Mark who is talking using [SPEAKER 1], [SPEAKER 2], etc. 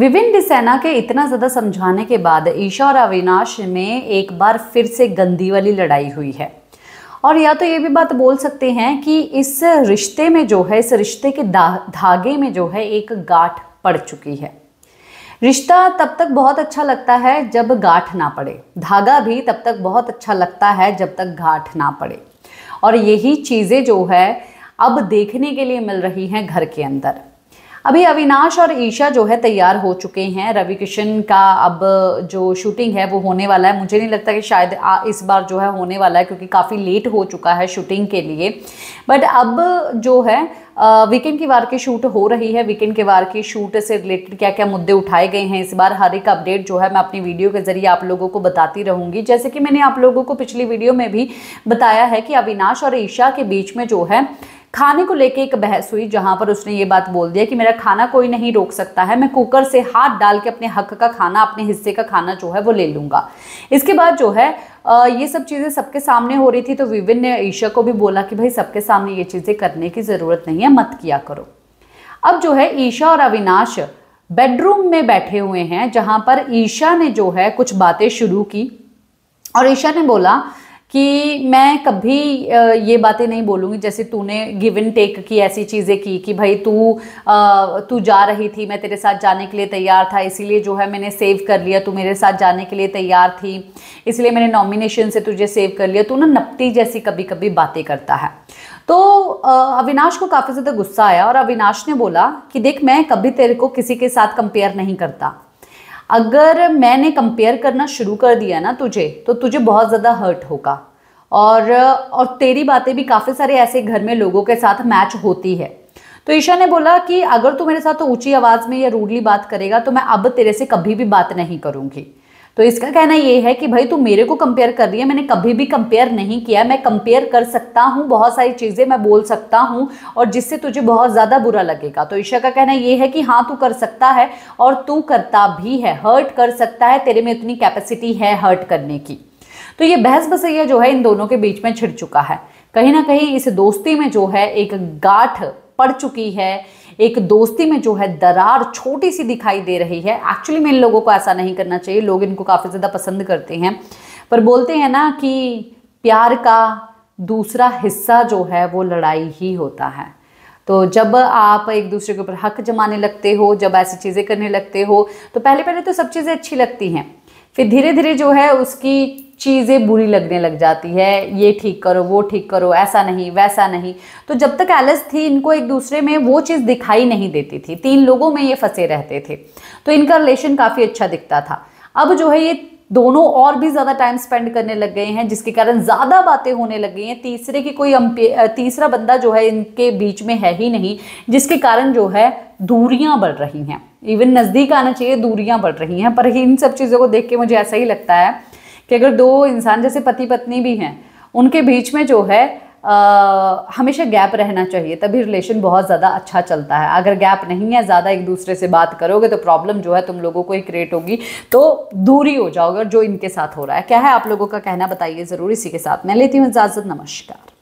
[SPEAKER 1] विभिन्न डिसेना के इतना ज़्यादा समझाने के बाद ईशा और अविनाश में एक बार फिर से गंदी वाली लड़ाई हुई है और या तो ये भी बात बोल सकते हैं कि इस रिश्ते में जो है इस रिश्ते के धागे में जो है एक गांठ पड़ चुकी है रिश्ता तब तक बहुत अच्छा लगता है जब गांठ ना पड़े धागा भी तब तक बहुत अच्छा लगता है जब तक गांठ ना पड़े और यही चीज़ें जो है अब देखने के लिए मिल रही हैं घर के अंदर अभी अविनाश और ईशा जो है तैयार हो चुके हैं रवि किशन का अब जो शूटिंग है वो होने वाला है मुझे नहीं लगता कि शायद आ, इस बार जो है होने वाला है क्योंकि काफ़ी लेट हो चुका है शूटिंग के लिए बट अब जो है वीकेंड की वार की शूट हो रही है वीकेंड के वार की शूट से रिलेटेड क्या क्या मुद्दे उठाए गए हैं इस बार हर एक अपडेट जो है मैं अपनी वीडियो के ज़रिए आप लोगों को बताती रहूंगी जैसे कि मैंने आप लोगों को पिछली वीडियो में भी बताया है कि अविनाश और ईशा के बीच में जो है खाने को लेके एक बहस हुई जहां पर उसने ये बात बोल दिया कि मेरा खाना कोई नहीं रोक सकता है मैं कुकर से हाथ डाल के अपने हक का खाना अपने हिस्से का खाना जो है वो ले लूंगा इसके बाद जो है ये सब चीज़ें सबके सामने हो रही थी तो विविन ने ईशा को भी बोला कि भाई सबके सामने ये चीज़ें करने की ज़रूरत नहीं है मत किया करो अब जो है ईशा और अविनाश बेडरूम में बैठे हुए हैं जहां पर ईशा ने जो है कुछ बातें शुरू की और ईशा ने बोला कि मैं कभी ये बातें नहीं बोलूँगी जैसे तूने गिव एंड टेक की ऐसी चीज़ें की कि भाई तू तू जा रही थी मैं तेरे साथ जाने के लिए तैयार था इसीलिए जो है मैंने सेव कर लिया तू मेरे साथ जाने के लिए तैयार थी इसलिए मैंने नॉमिनेशन से तुझे सेव कर लिया तू ना नपटी जैसी कभी कभी बातें करता है तो अविनाश को काफ़ी ज़्यादा गुस्सा आया और अविनाश ने बोला कि देख मैं कभी तेरे को किसी के साथ कंपेयर नहीं करता अगर मैंने कंपेयर करना शुरू कर दिया ना तुझे तो तुझे बहुत ज़्यादा हर्ट होगा और और तेरी बातें भी काफ़ी सारे ऐसे घर में लोगों के साथ मैच होती है तो ईशा ने बोला कि अगर तू मेरे साथ तो ऊंची आवाज़ में या रूडली बात करेगा तो मैं अब तेरे से कभी भी बात नहीं करूँगी तो इसका कहना यह है कि भाई तू मेरे को कंपेयर कर रही है मैंने कभी भी कंपेयर नहीं किया मैं कंपेयर कर सकता हूँ बहुत सारी चीज़ें मैं बोल सकता हूँ और जिससे तुझे बहुत ज़्यादा बुरा लगेगा तो ईशा का कहना यह है कि हाँ तू कर सकता है और तू करता भी है हर्ट कर सकता है तेरे में इतनी कैपेसिटी है हर्ट करने की तो ये बहस बसैया जो है इन दोनों के बीच में छिड़ चुका है कहीं ना कहीं इस दोस्ती में जो है एक गाठ पड़ चुकी है एक दोस्ती में जो है दरार छोटी सी दिखाई दे रही है एक्चुअली में इन लोगों को ऐसा नहीं करना चाहिए लोग इनको काफ़ी ज़्यादा पसंद करते हैं पर बोलते हैं ना कि प्यार का दूसरा हिस्सा जो है वो लड़ाई ही होता है तो जब आप एक दूसरे के ऊपर हक जमाने लगते हो जब ऐसी चीज़ें करने लगते हो तो पहले पहले तो सब चीज़ें अच्छी लगती हैं फिर धीरे धीरे जो है उसकी चीज़ें बुरी लगने लग जाती है ये ठीक करो वो ठीक करो ऐसा नहीं वैसा नहीं तो जब तक एलस थी इनको एक दूसरे में वो चीज़ दिखाई नहीं देती थी तीन लोगों में ये फंसे रहते थे तो इनका रिलेशन काफ़ी अच्छा दिखता था अब जो है ये दोनों और भी ज़्यादा टाइम स्पेंड करने लग गए हैं जिसके कारण ज़्यादा बातें होने लग गई हैं तीसरे की कोई तीसरा बंदा जो है इनके बीच में है ही नहीं जिसके कारण जो है दूरियां बढ़ रही हैं इवन नज़दीक आना चाहिए दूरियाँ बढ़ रही हैं पर इन सब चीज़ों को देख के मुझे ऐसा ही लगता है कि अगर दो इंसान जैसे पति पत्नी भी हैं उनके बीच में जो है आ, हमेशा गैप रहना चाहिए तभी रिलेशन बहुत ज़्यादा अच्छा चलता है अगर गैप नहीं है ज़्यादा एक दूसरे से बात करोगे तो प्रॉब्लम जो है तुम लोगों को ही क्रिएट होगी तो दूरी हो जाओगे जो इनके साथ हो रहा है क्या है आप लोगों का कहना बताइए ज़रूर इसी के साथ मैं लेती हूँ इजाज़त नमस्कार